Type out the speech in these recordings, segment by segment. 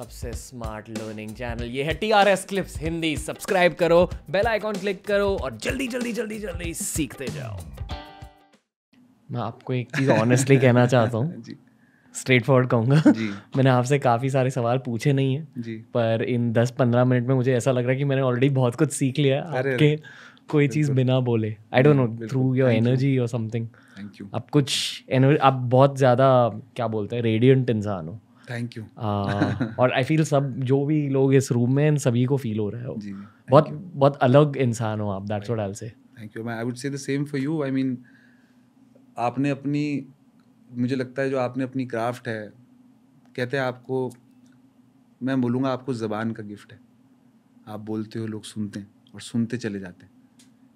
सबसे smart learning channel ये है T R S clips Hindi subscribe करो बेल आइकॉन क्लिक करो और जल्दी जल्दी जल्दी जल्दी सीखते जाओ मैं आपको एक चीज़ ऑनेस्टली कहना चाहता हूँ स्ट्रेट फॉरवर्ड कहूँगा मैंने आपसे काफ़ी सारे सवाल पूछे नहीं है जी। पर इन दस पंद्रह मिनट में मुझे ऐसा लग रहा है कि मैंने ऑलरेडी बहुत कुछ सीख लिया आपके कोई चीज़ बिना बोले I don't know through your energy और समथिंग आप कुछ एनर्जी आप बहुत ज़्यादा क्या बोलते हैं रेडियंट इंसान हो थैंक यू हाँ, और आई फील सब जो भी लोग इस रूम में सभी को फील हो रहे हो बहुत बहुत अलग इंसान हो आप that's what I will say thank you I would say the same for you I mean आपने अपनी मुझे लगता है जो आपने अपनी क्राफ्ट है कहते हैं आपको मैं बोलूँगा आपको ज़बान का गिफ्ट है आप बोलते हो लोग सुनते हैं और सुनते चले जाते हैं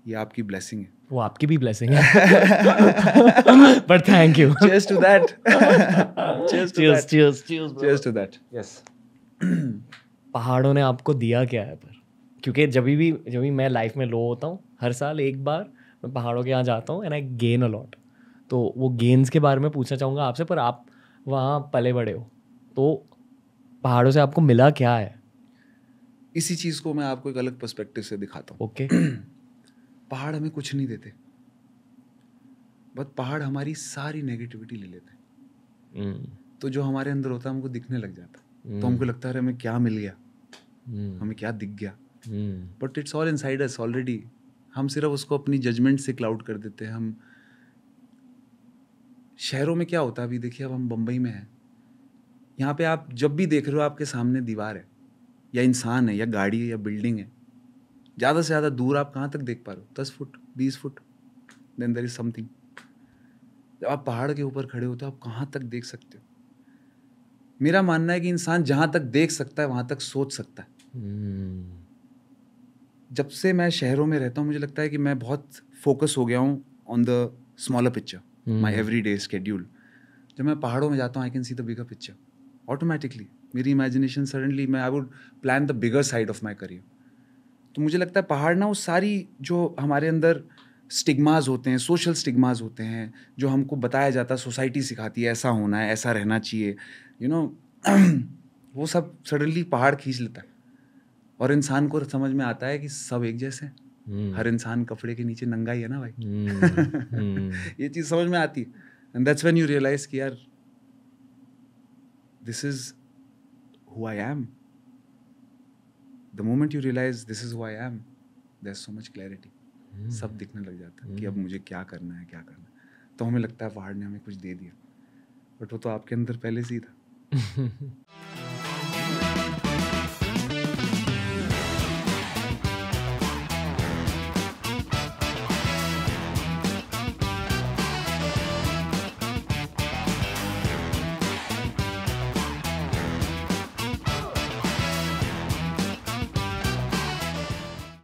ये आपकी ब्लेसिंग है वो आपकी भी ब्लेसिंग है but thank you cheers to that cheers cheers cheers cheers to that yes पहाड़ों ने आपको दिया क्या है पर क्योंकि जब भी जब भी मैं लाइफ में लो होता हूँ हर साल एक बार मैं पहाड़ों के यहाँ जाता हूँ एंड आई गेन अलॉट तो वो गेन्स के बारे में पूछना चाहूँगा आपसे पर आप वहाँ पले बड़े हो तो पहाड़ों से आपको मिला क्या है इसी चीज़ को मैं आपको एक अलग पर्सपेक्टिव से दिखाता हूँ ओके okay. पहाड़ हमें कुछ नहीं देते बट पहाड़ हमारी सारी नेगेटिविटी ले लेते हम्म। तो जो हमारे अंदर होता है हमको दिखने लग जाता तो हम्म। हमको लगता है हमें क्या मिल गया हम्म। हमें क्या दिख गया but it's all inside already हम सिर्फ उसको अपनी जजमेंट से क्लाउड कर देते हैं हम शहरों में क्या होता है अभी देखिए अब हम बम्बई में हैं यहाँ पे आप जब भी देख रहे हो आपके सामने दीवार है या इंसान है या गाड़ी है या बिल्डिंग है ज़्यादा से ज़्यादा दूर आप कहाँ तक देख पा रहे हो दस फुट बीस foot then there is something जब आप पहाड़ के ऊपर खड़े हो तो आप कहाँ तक देख सकते हो मेरा मानना है कि इंसान जहाँ तक देख सकता है वहाँ तक सोच सकता है hmm. जब से मैं शहरों में रहता हूँ मुझे लगता है कि मैं बहुत फोकस हो गया हूँ on the smaller picture my every day schedule जब मैं पहाड़ों में जाता हूँ I can see the bigger picture automatically मेरी इमेजिनेशन सडनली मैं I would plan the bigger side of my career तो मुझे लगता है पहाड़ ना वो सारी जो हमारे अंदर स्टिग्माज होते हैं सोशल स्टिग्माज होते हैं जो हमको बताया जाता है सोसाइटी सिखाती है ऐसा होना है ऐसा रहना चाहिए यू नो वो सब सडनली पहाड़ खींच लेता है और इंसान को समझ में आता है कि सब एक जैसे hmm. हर इंसान कपड़े के नीचे नंगा ही है ना भाई hmm. ये चीज़ समझ में आती है and that's when you realise कि यार this is who I am the moment you realise this is why I am there so much clarity सब दिखने लग जाता है कि hmm. अब मुझे क्या करना है क्या करना है तो हमें लगता है पहाड़ ने हमें कुछ दे दिया बट वो तो आपके अंदर पहले से ही था